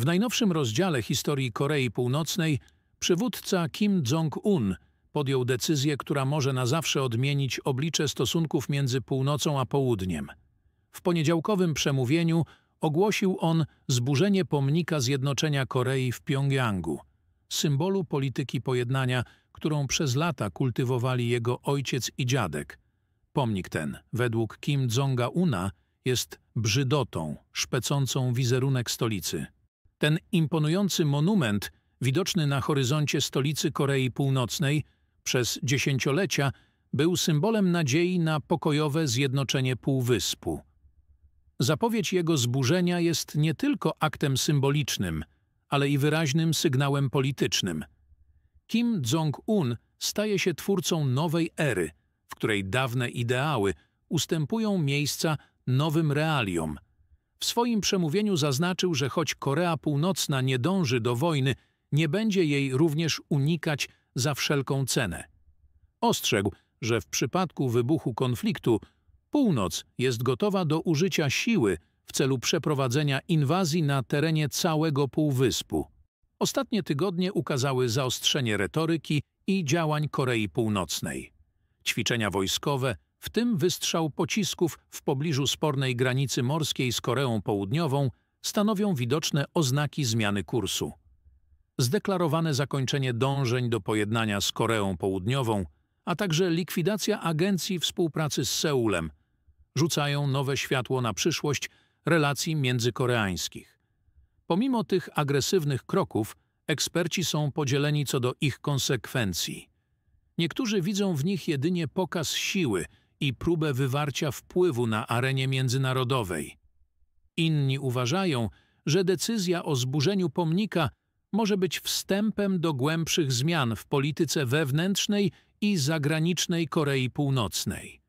W najnowszym rozdziale historii Korei Północnej przywódca Kim Jong-un podjął decyzję, która może na zawsze odmienić oblicze stosunków między północą a południem. W poniedziałkowym przemówieniu ogłosił on zburzenie pomnika zjednoczenia Korei w Pjongjangu, symbolu polityki pojednania, którą przez lata kultywowali jego ojciec i dziadek. Pomnik ten, według Kim jong una jest brzydotą szpecącą wizerunek stolicy. Ten imponujący monument, widoczny na horyzoncie stolicy Korei Północnej przez dziesięciolecia, był symbolem nadziei na pokojowe zjednoczenie Półwyspu. Zapowiedź jego zburzenia jest nie tylko aktem symbolicznym, ale i wyraźnym sygnałem politycznym. Kim Jong-un staje się twórcą nowej ery, w której dawne ideały ustępują miejsca nowym realiom – w swoim przemówieniu zaznaczył, że choć Korea Północna nie dąży do wojny, nie będzie jej również unikać za wszelką cenę. Ostrzegł, że w przypadku wybuchu konfliktu Północ jest gotowa do użycia siły w celu przeprowadzenia inwazji na terenie całego Półwyspu. Ostatnie tygodnie ukazały zaostrzenie retoryki i działań Korei Północnej. Ćwiczenia wojskowe, w tym wystrzał pocisków w pobliżu spornej granicy morskiej z Koreą Południową, stanowią widoczne oznaki zmiany kursu. Zdeklarowane zakończenie dążeń do pojednania z Koreą Południową, a także likwidacja Agencji Współpracy z Seulem rzucają nowe światło na przyszłość relacji międzykoreańskich. Pomimo tych agresywnych kroków, eksperci są podzieleni co do ich konsekwencji. Niektórzy widzą w nich jedynie pokaz siły i próbę wywarcia wpływu na arenie międzynarodowej. Inni uważają, że decyzja o zburzeniu pomnika może być wstępem do głębszych zmian w polityce wewnętrznej i zagranicznej Korei Północnej.